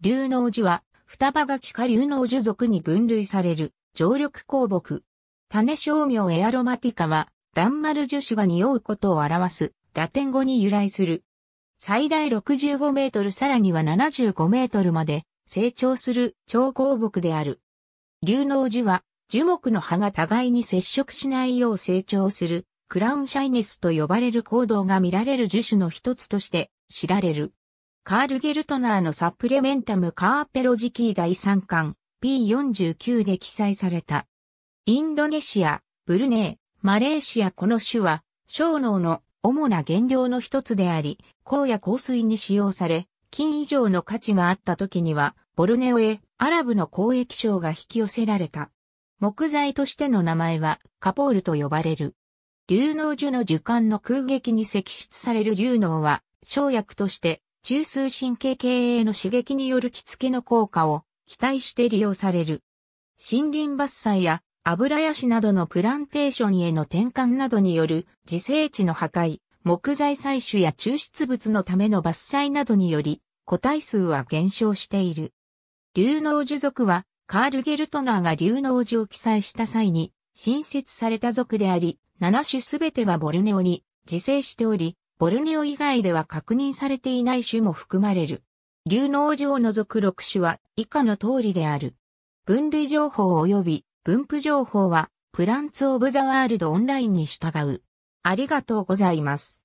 龍脳樹は、双葉垣科龍脳樹属に分類される、常緑鉱木。種商名エアロマティカは、断丸樹種が匂うことを表す、ラテン語に由来する。最大65メートルさらには75メートルまで成長する超鉱木である。龍脳樹は、樹木の葉が互いに接触しないよう成長する、クラウンシャイネスと呼ばれる行動が見られる樹種の一つとして知られる。カール・ゲルトナーのサプレメンタム・カーペロジキー第3巻 P49 で記載された。インドネシア、ブルネー、マレーシアこの種は、小脳の主な原料の一つであり、鉱や香水に使用され、金以上の価値があった時には、ボルネオへアラブの交易商が引き寄せられた。木材としての名前はカポールと呼ばれる。竜脳樹の樹幹の空撃に積出される竜脳は、生薬として中枢神経系への刺激による着付けの効果を期待して利用される。森林伐採や油ヤシなどのプランテーションへの転換などによる自生地の破壊、木材採取や抽出物のための伐採などにより、個体数は減少している。竜能樹族は、カール・ゲルトナーが竜能樹を記載した際に、新設された族であり、7種すべてがボルネオに自生しており、ボルネオ以外では確認されていない種も含まれる。竜の王子を除く6種は以下の通りである。分類情報及び分布情報はプランツオブザワールドオンラインに従う。ありがとうございます。